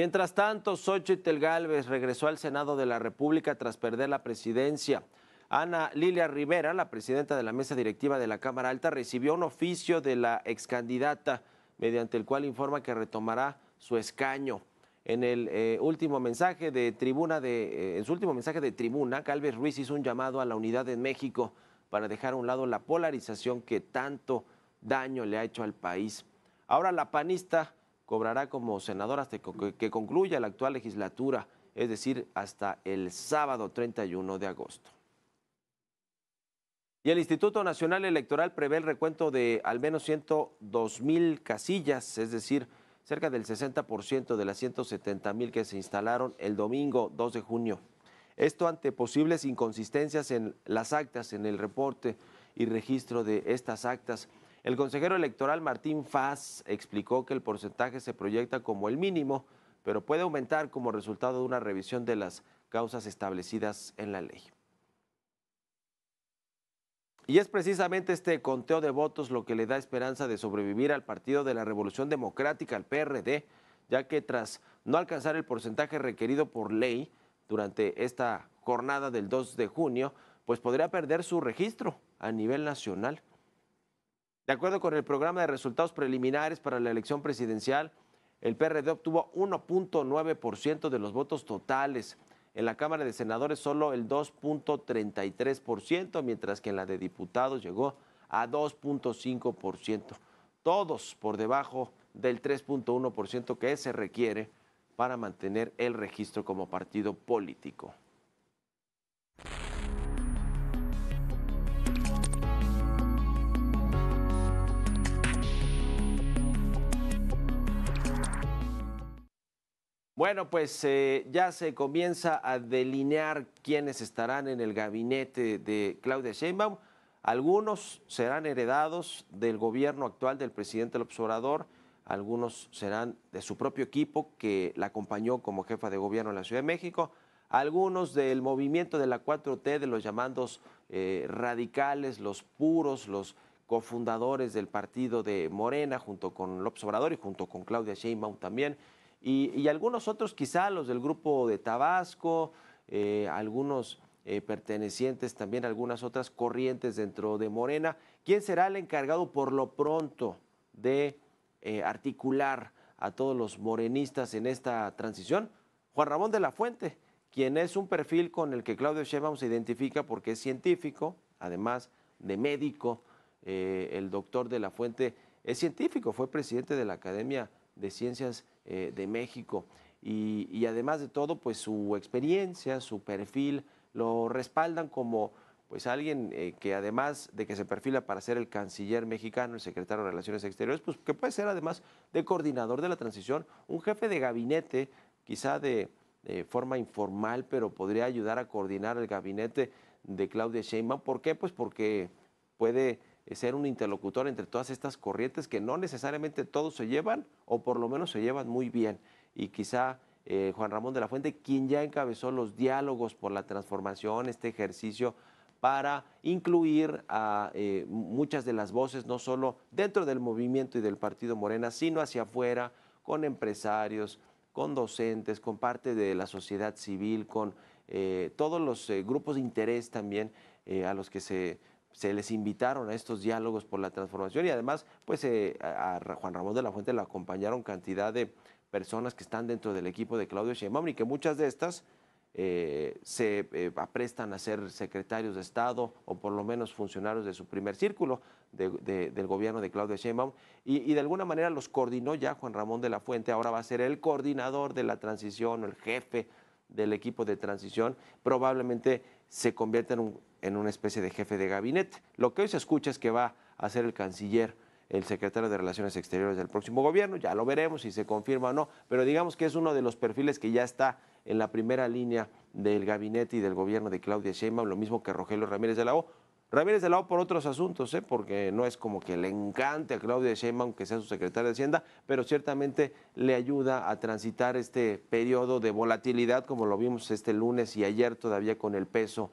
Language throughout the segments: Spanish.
Mientras tanto, Xochitl Galvez regresó al Senado de la República tras perder la presidencia. Ana Lilia Rivera, la presidenta de la mesa directiva de la Cámara Alta, recibió un oficio de la excandidata, mediante el cual informa que retomará su escaño. En el eh, último mensaje de tribuna eh, en su último mensaje de tribuna, Galvez Ruiz hizo un llamado a la unidad en México para dejar a un lado la polarización que tanto daño le ha hecho al país. Ahora la panista cobrará como senador hasta que concluya la actual legislatura, es decir, hasta el sábado 31 de agosto. Y el Instituto Nacional Electoral prevé el recuento de al menos 102 mil casillas, es decir, cerca del 60% de las 170 mil que se instalaron el domingo 2 de junio. Esto ante posibles inconsistencias en las actas, en el reporte y registro de estas actas el consejero electoral Martín Faz explicó que el porcentaje se proyecta como el mínimo, pero puede aumentar como resultado de una revisión de las causas establecidas en la ley. Y es precisamente este conteo de votos lo que le da esperanza de sobrevivir al Partido de la Revolución Democrática, al PRD, ya que tras no alcanzar el porcentaje requerido por ley durante esta jornada del 2 de junio, pues podría perder su registro a nivel nacional. De acuerdo con el programa de resultados preliminares para la elección presidencial, el PRD obtuvo 1.9% de los votos totales. En la Cámara de Senadores solo el 2.33%, mientras que en la de diputados llegó a 2.5%. Todos por debajo del 3.1% que se requiere para mantener el registro como partido político. Bueno, pues eh, ya se comienza a delinear quiénes estarán en el gabinete de Claudia Sheinbaum. Algunos serán heredados del gobierno actual del presidente López Obrador, algunos serán de su propio equipo que la acompañó como jefa de gobierno en la Ciudad de México, algunos del movimiento de la 4T, de los llamados eh, radicales, los puros, los cofundadores del partido de Morena, junto con López Obrador y junto con Claudia Sheinbaum también y, algunos otros quizá los del grupo de Tabasco, eh, algunos eh, pertenecientes también a algunas otras corrientes dentro de Morena. ¿Quién será el encargado por lo pronto de eh, articular a todos los morenistas en esta transición? Juan Ramón de la Fuente, quien es un perfil con el que Claudio Sheinbaum se identifica porque es científico, además de médico. el doctor de la Fuente es científico, fue presidente de la Academia de Ciencias eh, de México. Y, además de todo, pues su experiencia, su perfil, lo respaldan como pues alguien eh, que además de que se perfila para ser el canciller mexicano, el secretario de Relaciones Exteriores, pues que puede ser además de coordinador de la transición, un jefe de gabinete, quizá de, forma informal, pero podría ayudar a coordinar el gabinete de Claudia Sheinbaum. ¿Por qué? Pues porque puede ser un interlocutor entre todas estas corrientes que no necesariamente todos se llevan o por lo menos se llevan muy bien. Y quizá eh, Juan Ramón de la Fuente, quien ya encabezó los diálogos por la transformación, este ejercicio para incluir a eh, muchas de las voces, no solo dentro del movimiento y del Partido Morena, sino hacia afuera, con empresarios, con docentes, con parte de la sociedad civil, con eh, todos los grupos de interés también a los que se se les invitaron a estos diálogos por la transformación y además pues eh, a, Juan Ramón de la Fuente le acompañaron cantidad de personas que están dentro del equipo de Claudio Sheinbaum y que muchas de estas eh, se eh, aprestan a ser secretarios de Estado o por lo menos funcionarios de su primer círculo del gobierno de Claudio Sheinbaum y, y, de alguna manera los coordinó ya Juan Ramón de la Fuente, ahora va a ser el coordinador de la transición, el jefe del equipo de transición, probablemente se convierta en un en una especie de jefe de gabinete. Lo que hoy se escucha es que va a ser el canciller, el secretario de Relaciones Exteriores del próximo gobierno, ya lo veremos si se confirma o no, pero digamos que es uno de los perfiles que ya está en la primera línea del gabinete y del gobierno de Claudia Sheinbaum, lo mismo que Rogelio Ramírez de la O. Ramírez de la O por otros asuntos, ¿eh? porque no es como que le encante a Claudia Sheinbaum que sea su secretario de Hacienda, pero ciertamente le ayuda a transitar este periodo de volatilidad, como lo vimos este lunes y ayer todavía con el peso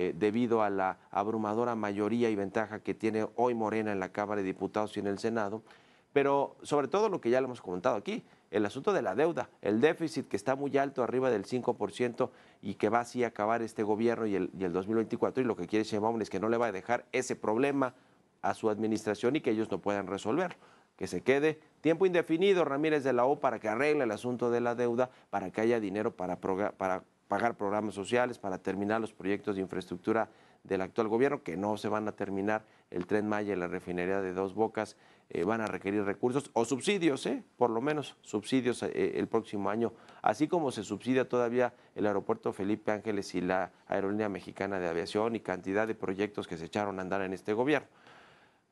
eh, debido a la abrumadora mayoría y ventaja que tiene hoy Morena en la Cámara de Diputados y en el Senado, pero sobre todo lo que ya le hemos comentado aquí, el asunto de la deuda, el déficit que está muy alto, arriba del 5% y que va así a acabar este gobierno y el, 2024 y lo que quiere Sheinbaum es que no le va a dejar ese problema a su administración y que ellos no puedan resolverlo. Que se quede tiempo indefinido Ramírez de la O para que arregle el asunto de la deuda, para que haya dinero para, para pagar programas sociales, para terminar los proyectos de infraestructura del actual gobierno, que no se van a terminar el tren Maya y la refinería de Dos Bocas, eh, van a requerir recursos o subsidios, ¿eh? por lo menos subsidios eh, el próximo año, así como se subsidia todavía el aeropuerto Felipe Ángeles y la Aerolínea Mexicana de Aviación y cantidad de proyectos que se echaron a andar en este gobierno.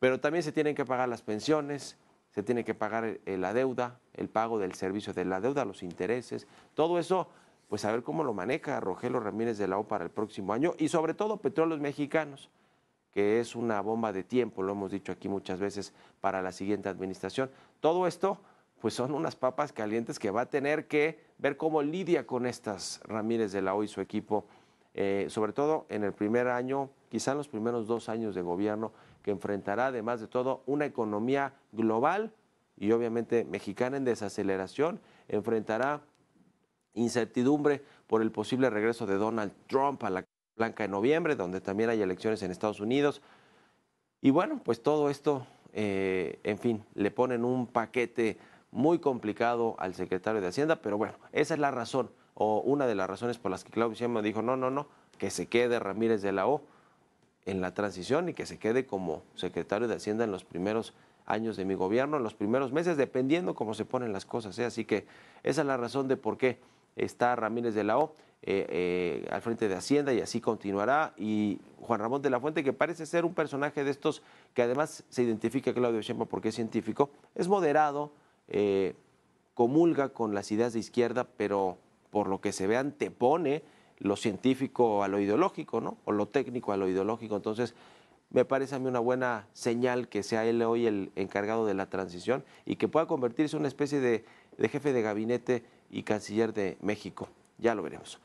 Pero también se tienen que pagar las pensiones, se tiene que pagar la deuda, el pago del servicio de la deuda, los intereses, todo eso pues a ver cómo lo maneja Rogelio Ramírez de la O para el próximo año y sobre todo Petróleos Mexicanos, que es una bomba de tiempo, lo hemos dicho aquí muchas veces, para la siguiente administración. Todo esto, pues son unas papas calientes que va a tener que ver cómo lidia con estas Ramírez de la O y su equipo, eh, sobre todo en el primer año, quizá en los primeros dos años de gobierno, que enfrentará además de todo una economía global y obviamente mexicana en desaceleración, enfrentará incertidumbre por el posible regreso de Donald Trump a la Blanca en noviembre, donde también hay elecciones en Estados Unidos. Y bueno, pues todo esto, eh, en fin, le ponen un paquete muy complicado al secretario de Hacienda, pero bueno, esa es la razón o una de las razones por las que Claudio Sheinbaum dijo, no, no, no, que se quede Ramírez de la O en la transición y que se quede como secretario de Hacienda en los primeros años de mi gobierno, en los primeros meses, dependiendo cómo se ponen las cosas. ¿eh? Así que esa es la razón de por qué está Ramírez de la O eh, eh, al frente de Hacienda y así continuará. Y Juan Ramón de la Fuente, que parece ser un personaje de estos que además se identifica a Claudio Siempa porque es científico, es moderado, eh, comulga con las ideas de izquierda, pero por lo que se ve antepone lo científico a lo ideológico, ¿no? O lo técnico a lo ideológico. Entonces, me parece a mí una buena señal que sea él hoy el encargado de la transición y que pueda convertirse en una especie de de jefe de gabinete y canciller de México. Ya lo veremos.